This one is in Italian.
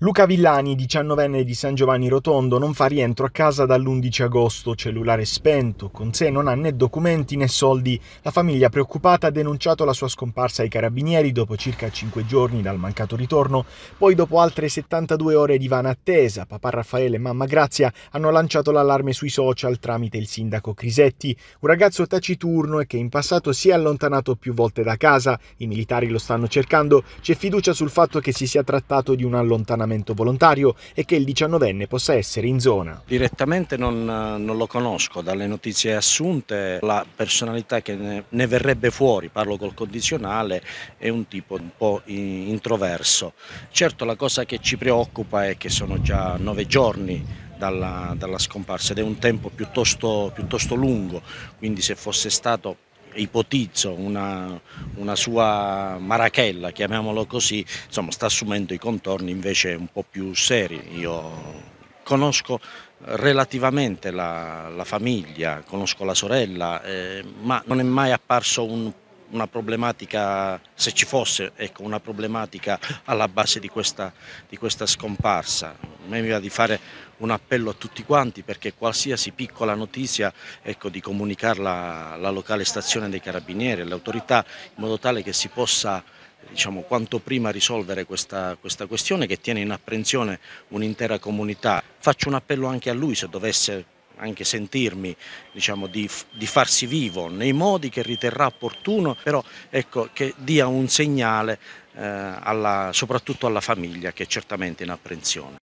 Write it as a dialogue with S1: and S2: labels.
S1: Luca Villani, 19enne di San Giovanni Rotondo, non fa rientro a casa dall'11 agosto, cellulare spento, con sé non ha né documenti né soldi. La famiglia preoccupata ha denunciato la sua scomparsa ai carabinieri dopo circa 5 giorni dal mancato ritorno, poi dopo altre 72 ore di vana attesa, papà Raffaele e mamma Grazia hanno lanciato l'allarme sui social tramite il sindaco Crisetti, un ragazzo taciturno e che in passato si è allontanato più volte da casa, i militari lo stanno cercando, c'è fiducia sul fatto che si sia trattato di un allontanamento all'allontanamento volontario e che il 19enne possa essere in zona.
S2: Direttamente non, eh, non, lo conosco, dalle notizie assunte la personalità che ne, ne verrebbe fuori, parlo col condizionale, è un tipo un po' introverso. Certo la cosa che ci preoccupa è che sono già nove giorni dalla, dalla, scomparsa ed è un tempo piuttosto, piuttosto lungo, quindi se fosse stato ipotizzo una, una sua marachella, chiamiamolo così, insomma sta assumendo i contorni invece un po' più seri. Io conosco relativamente la, la famiglia, conosco la sorella, eh, ma non è mai apparso un una problematica, se ci fosse, ecco, una problematica alla base di questa, di questa scomparsa. A me mi va di fare un appello a tutti quanti perché qualsiasi piccola notizia ecco, di comunicarla alla locale stazione dei carabinieri, alle autorità, in modo tale che si possa diciamo, quanto prima risolvere questa, questa questione che tiene in apprensione un'intera comunità. Faccio un appello anche a lui se dovesse anche sentirmi diciamo, di, di, farsi vivo nei modi che riterrà opportuno, però ecco, che dia un segnale eh, alla, soprattutto alla famiglia che è certamente in apprensione.